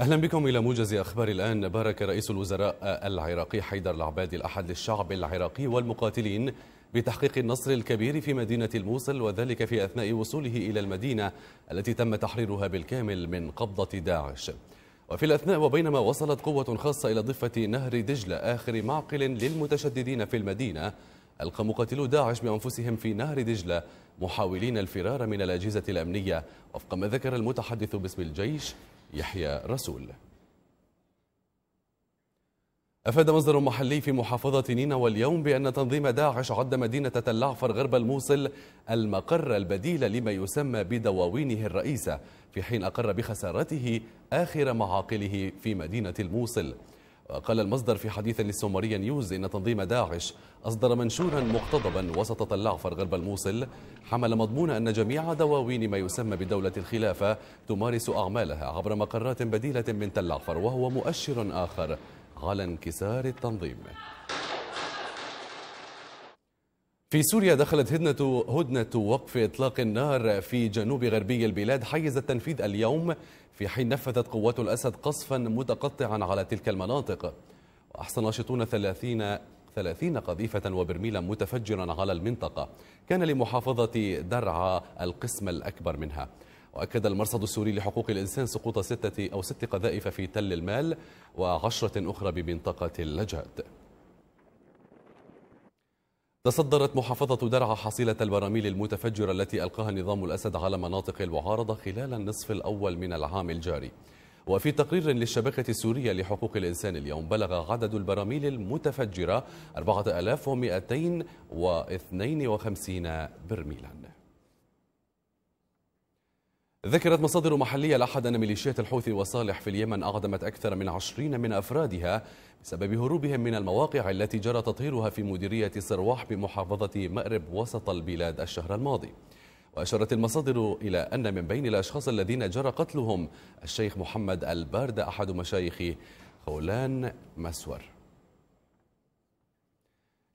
أهلا بكم إلى موجز أخبار الآن بارك رئيس الوزراء العراقي حيدر العبادي الأحد للشعب العراقي والمقاتلين بتحقيق النصر الكبير في مدينة الموصل وذلك في أثناء وصوله إلى المدينة التي تم تحريرها بالكامل من قبضة داعش وفي الأثناء وبينما وصلت قوة خاصة إلى ضفة نهر دجلة آخر معقل للمتشددين في المدينة ألقى مقاتلو داعش بأنفسهم في نهر دجلة محاولين الفرار من الأجهزة الأمنية وفق ما ذكر المتحدث باسم الجيش يحيى رسول أفاد مصدر محلي في محافظة نينوى اليوم بأن تنظيم داعش عد مدينة تلعفر غرب الموصل المقر البديل لما يسمى بدواوينه الرئيسة في حين أقر بخسارته آخر معاقله في مدينة الموصل وقال المصدر في حديث للسومرية نيوز إن تنظيم داعش أصدر منشورا مقتضبا وسط تلعفر غرب الموصل حمل مضمون أن جميع دواوين ما يسمى بدولة الخلافة تمارس أعمالها عبر مقرات بديلة من تلعفر وهو مؤشر آخر على انكسار التنظيم في سوريا دخلت هدنة هدنة وقف إطلاق النار في جنوب غربي البلاد حيز التنفيذ اليوم في حين نفذت قوات الأسد قصفا متقطعا على تلك المناطق وأحصى ناشطون 30 30 قذيفة وبرميلا متفجرا على المنطقة كان لمحافظة درعا القسم الأكبر منها وأكد المرصد السوري لحقوق الإنسان سقوط ستة أو ست قذائف في تل المال وعشرة أخرى بمنطقة اللجأت تصدرت محافظة درعا حصيلة البراميل المتفجرة التي ألقاها نظام الأسد على مناطق المعارضة خلال النصف الأول من العام الجاري وفي تقرير للشبكة السورية لحقوق الإنسان اليوم بلغ عدد البراميل المتفجرة 4252 برميلاً ذكرت مصادر محلية الأحد أن ميليشيات الحوثي وصالح في اليمن أعدمت أكثر من عشرين من أفرادها بسبب هروبهم من المواقع التي جرى تطهيرها في مديرية سرواح بمحافظة مأرب وسط البلاد الشهر الماضي وأشارت المصادر إلى أن من بين الأشخاص الذين جرى قتلهم الشيخ محمد البارد أحد مشايخ خولان مسور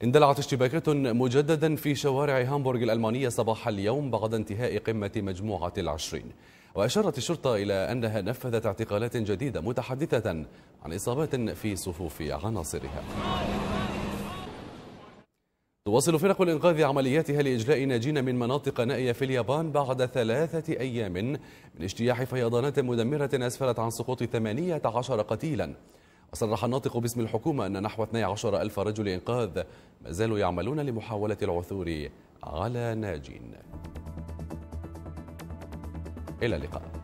اندلعت اشتباكات مجددا في شوارع هامبورغ الألمانية صباح اليوم بعد انتهاء قمة مجموعة العشرين وأشارت الشرطة إلى أنها نفذت اعتقالات جديدة متحدثة عن إصابات في صفوف عناصرها تواصل فرق الإنقاذ عملياتها لإجلاء ناجين من مناطق نائية في اليابان بعد ثلاثة أيام من اجتياح فيضانات مدمرة أسفرت عن سقوط 18 قتيلاً وصرح الناطق باسم الحكومة أن نحو 12 ألف رجل إنقاذ ما زالوا يعملون لمحاولة العثور على ناجين إلى اللقاء